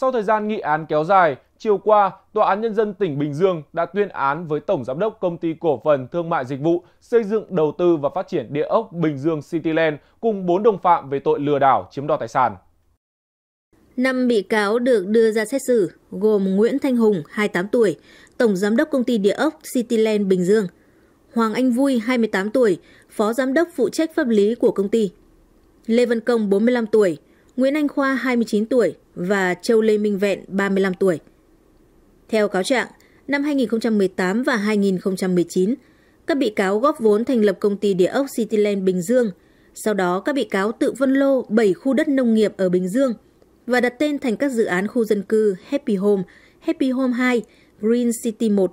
Sau thời gian nghị án kéo dài, chiều qua, Tòa án Nhân dân tỉnh Bình Dương đã tuyên án với Tổng Giám đốc Công ty Cổ phần Thương mại Dịch vụ Xây dựng Đầu tư và Phát triển Địa ốc Bình Dương Cityland cùng 4 đồng phạm về tội lừa đảo chiếm đoạt tài sản. Năm bị cáo được đưa ra xét xử gồm Nguyễn Thanh Hùng, 28 tuổi, Tổng Giám đốc Công ty Địa ốc Cityland Bình Dương, Hoàng Anh Vui, 28 tuổi, Phó Giám đốc phụ trách pháp lý của công ty, Lê Văn Công, 45 tuổi, Nguyễn Anh Khoa 29 tuổi và Châu Lê Minh Vẹn 35 tuổi. Theo cáo trạng, năm 2018 và 2019, các bị cáo góp vốn thành lập công ty địa ốc Cityland Bình Dương. Sau đó các bị cáo tự phân lô 7 khu đất nông nghiệp ở Bình Dương và đặt tên thành các dự án khu dân cư Happy Home, Happy Home 2, Green City 1,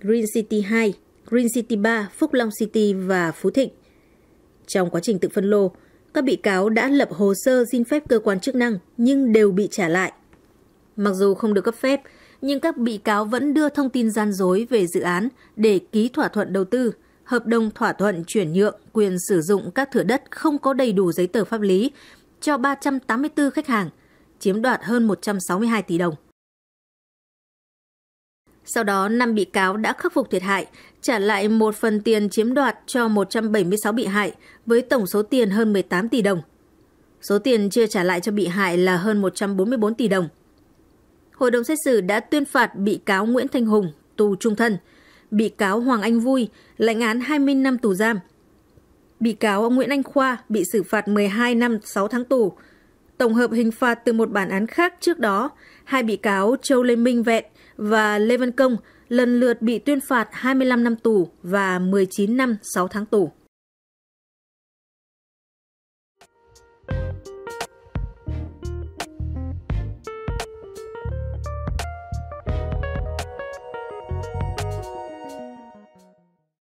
Green City 2, Green City 3, Phúc Long City và Phú Thịnh. Trong quá trình tự phân lô, các bị cáo đã lập hồ sơ xin phép cơ quan chức năng nhưng đều bị trả lại. Mặc dù không được cấp phép, nhưng các bị cáo vẫn đưa thông tin gian dối về dự án để ký thỏa thuận đầu tư, hợp đồng thỏa thuận chuyển nhượng quyền sử dụng các thửa đất không có đầy đủ giấy tờ pháp lý cho 384 khách hàng, chiếm đoạt hơn 162 tỷ đồng. Sau đó, 5 bị cáo đã khắc phục thiệt hại, trả lại một phần tiền chiếm đoạt cho 176 bị hại với tổng số tiền hơn 18 tỷ đồng. Số tiền chưa trả lại cho bị hại là hơn 144 tỷ đồng. Hội đồng xét xử đã tuyên phạt bị cáo Nguyễn Thanh Hùng tù trung thân, bị cáo Hoàng Anh Vui lãnh án 20 năm tù giam. Bị cáo Nguyễn Anh Khoa bị xử phạt 12 năm 6 tháng tù. Tổng hợp hình phạt từ một bản án khác trước đó, hai bị cáo Châu Lê Minh Vẹn và Lê Văn Công lần lượt bị tuyên phạt 25 năm tù và 19 năm 6 tháng tù.